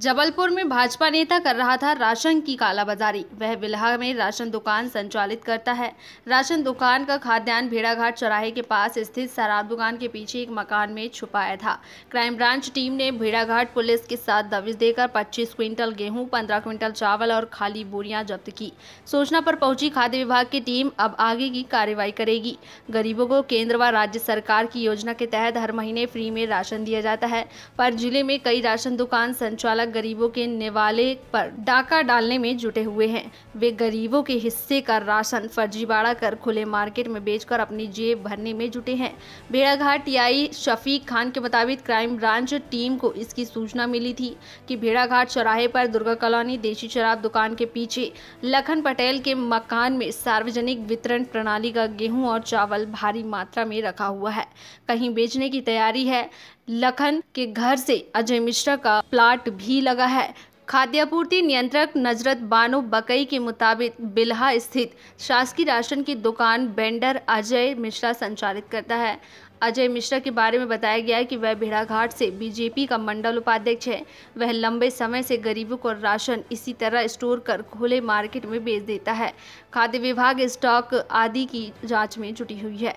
जबलपुर में भाजपा नेता कर रहा था राशन की कालाबाजारी वह बिल्हा में राशन दुकान संचालित करता है राशन दुकान का खाद्यान्न भेड़ाघाट चौराहे के पास स्थित शराब दुकान के पीछे एक मकान में छुपाया था क्राइम ब्रांच टीम ने भेड़ाघाट पुलिस के साथ दबिश देकर 25 क्विंटल गेहूं 15 क्विंटल चावल और खाली बोरियां जब्त की सूचना पर पहुंची खाद्य विभाग की टीम अब आगे की कार्रवाई करेगी गरीबों को केंद्र व राज्य सरकार की योजना के तहत हर महीने फ्री में राशन दिया जाता है पर जिले में कई राशन दुकान संचालक द्वारा गरीबों के निवाले पर डाका डालने में जुटे हुए हैं वे गरीबों के हिस्से का राशन फर्जीवाड़ा कर खुले मार्केट में बेचकर अपनी जेब भरने में जुटे हैं भेड़ाघाट टीआई शफीक खान के मुताबिक क्राइम ब्रांच टीम को इसकी सूचना मिली थी कि भेड़ाघाट चौराहे पर दुर्गा कॉलोनी देशी शराब दुकान के पीछे लखन पटेल के मकान में सार्वजनिक वितरण प्रणाली का गेहूँ और चावल भारी मात्रा में रखा हुआ है कहीं बेचने की तैयारी है लखन के घर से अजय मिश्रा का प्लाट भी लगा है खाद्य आपूर्ति नियंत्रक नजरत बानो बकई के मुताबिक बिल्हा स्थित शासकीय राशन की दुकान बेंडर अजय मिश्रा संचालित करता है अजय मिश्रा के बारे में बताया गया है कि वह भेड़ाघाट से बीजेपी का मंडल उपाध्यक्ष है वह लंबे समय से गरीबों को राशन इसी तरह स्टोर कर खुले मार्केट में बेच देता है खाद्य विभाग स्टॉक आदि की जाँच में जुटी हुई है